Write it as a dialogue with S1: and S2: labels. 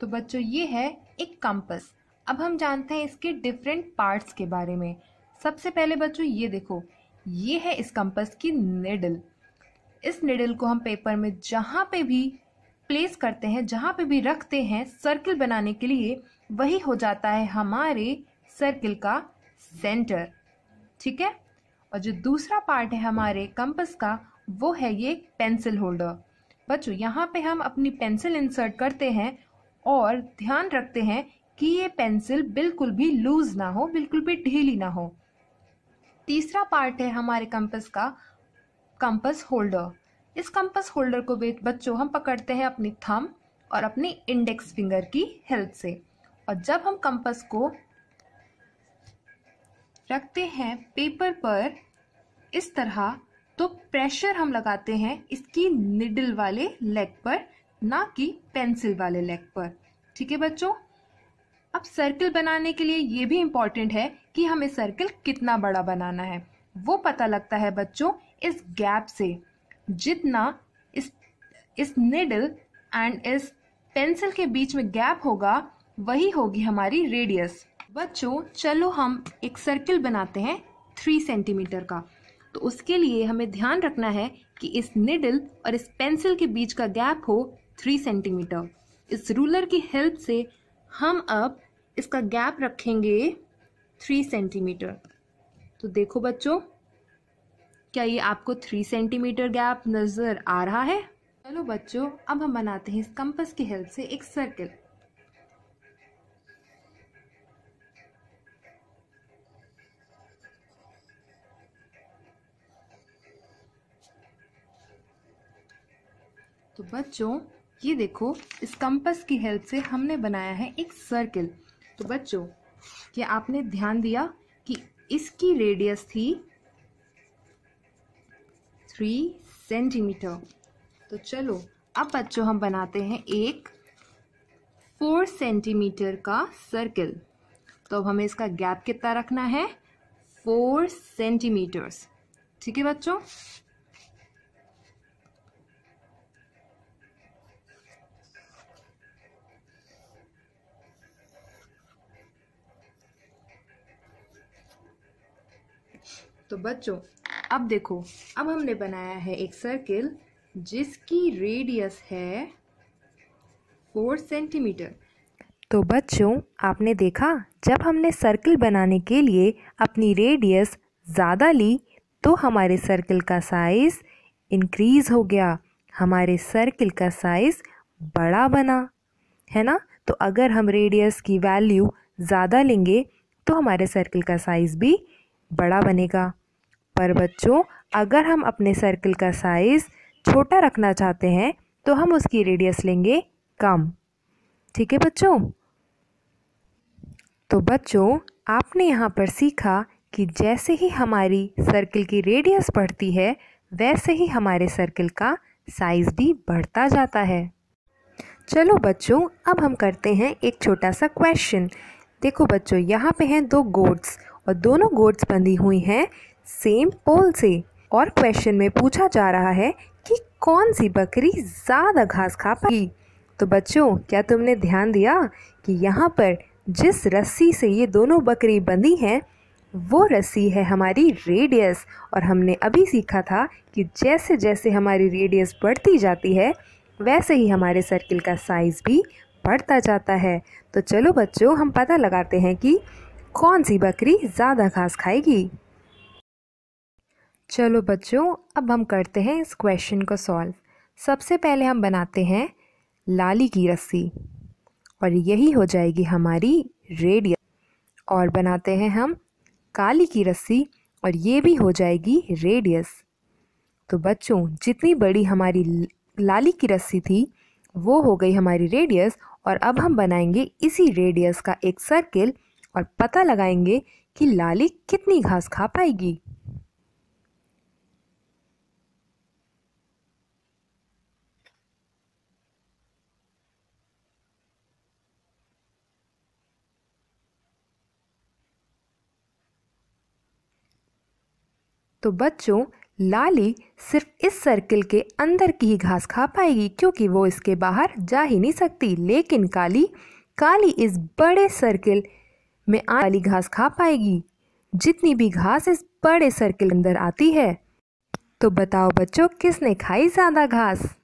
S1: तो बच्चों ये है एक कंपस अब हम जानते हैं इसके डिफरेंट पार्ट्स के बारे में सबसे पहले बच्चों ये देखो ये है इस कंपस की निडल इस निडल को हम पेपर में जहाँ पे भी प्लेस करते हैं जहाँ पे भी रखते हैं सर्किल बनाने के लिए वही हो जाता है हमारे सर्किल का सेंटर ठीक है और जो दूसरा पार्ट है हमारे कंपस का वो है ये पेंसिल होल्डर बच्चों यहाँ पे हम अपनी पेंसिल इंसर्ट करते हैं और ध्यान रखते हैं कि ये पेंसिल बिल्कुल भी लूज ना हो बिल्कुल भी ढीली ना हो तीसरा पार्ट है हमारे कंपस का कंपस होल्डर इस कंपस होल्डर को बच्चों हम पकड़ते हैं अपनी थम और अपनी इंडेक्स फिंगर की हेल्प से और जब हम कंपस को रखते हैं पेपर पर इस तरह तो प्रेशर हम लगाते हैं इसकी निडल वाले लेग पर ना कि पेंसिल वाले लेग पर ठीक है बच्चों अब सर्कल बनाने के लिए ये भी इम्पॉर्टेंट है कि हमें सर्कल कितना बड़ा बनाना है वो पता लगता है बच्चों इस गैप से जितना इस इस निडल एंड इस पेंसिल के बीच में गैप होगा वही होगी हमारी रेडियस बच्चों चलो हम एक सर्कल बनाते हैं थ्री सेंटीमीटर का तो उसके लिए हमें ध्यान रखना है कि इस निडल और इस पेंसिल के बीच का गैप हो थ्री सेंटीमीटर इस रूलर की हेल्प से हम अब इसका गैप रखेंगे थ्री सेंटीमीटर तो देखो बच्चों क्या ये आपको थ्री सेंटीमीटर गैप नज़र आ रहा है चलो बच्चों अब हम बनाते हैं इस कंपस की हेल्प से एक सर्कल तो बच्चों ये देखो इस कंपस की हेल्प से हमने बनाया है एक सर्किल तो बच्चों क्या आपने ध्यान दिया कि इसकी रेडियस थी थ्री सेंटीमीटर तो चलो अब बच्चों हम बनाते हैं एक फोर सेंटीमीटर का सर्किल तो अब हमें इसका गैप कितना रखना है फोर सेंटीमीटर्स ठीक है बच्चों तो बच्चों अब देखो अब हमने बनाया है एक सर्किल जिसकी रेडियस है फोर सेंटीमीटर तो बच्चों आपने देखा जब हमने सर्किल बनाने के लिए अपनी रेडियस ज़्यादा ली तो हमारे सर्किल का साइज़ इंक्रीज़ हो गया हमारे सर्किल का साइज़ बड़ा बना है ना तो अगर हम रेडियस की वैल्यू ज़्यादा लेंगे तो हमारे सर्किल का साइज़ भी बड़ा बनेगा पर बच्चों अगर हम अपने सर्कल का साइज़ छोटा रखना चाहते हैं तो हम उसकी रेडियस लेंगे कम ठीक है बच्चों तो बच्चों आपने यहाँ पर सीखा कि जैसे ही हमारी सर्कल की रेडियस बढ़ती है वैसे ही हमारे सर्कल का साइज़ भी बढ़ता जाता है चलो बच्चों अब हम करते हैं एक छोटा सा क्वेश्चन देखो बच्चों यहाँ पे हैं दो गोट्स और दोनों गोट्स बंधी हुई हैं सेम पोल से और क्वेश्चन में पूछा जा रहा है कि कौन सी बकरी ज़्यादा घास खा पाई तो बच्चों क्या तुमने ध्यान दिया कि यहाँ पर जिस रस्सी से ये दोनों बकरी बंधी हैं वो रस्सी है हमारी रेडियस और हमने अभी सीखा था कि जैसे जैसे हमारी रेडियस बढ़ती जाती है वैसे ही हमारे सर्किल का साइज़ भी बढ़ता जाता है तो चलो बच्चों हम पता लगाते हैं कि कौन सी बकरी ज़्यादा घास खाएगी चलो बच्चों अब हम करते हैं इस क्वेश्चन को सॉल्व सबसे पहले हम बनाते हैं लाली की रस्सी और यही हो जाएगी हमारी रेडियस और बनाते हैं हम काली की रस्सी और ये भी हो जाएगी रेडियस तो बच्चों जितनी बड़ी हमारी लाली की रस्सी थी वो हो गई हमारी रेडियस और अब हम बनाएंगे इसी रेडियस का एक सर्किल और पता लगाएंगे कि लाली कितनी घास खा पाएगी तो बच्चों लाली सिर्फ इस सर्किल के अंदर की ही घास खा पाएगी क्योंकि वो इसके बाहर जा ही नहीं सकती लेकिन काली काली इस बड़े सर्किल में आने वाली घास खा पाएगी जितनी भी घास इस बड़े सर्किल अंदर आती है तो बताओ बच्चों किसने खाई ज़्यादा घास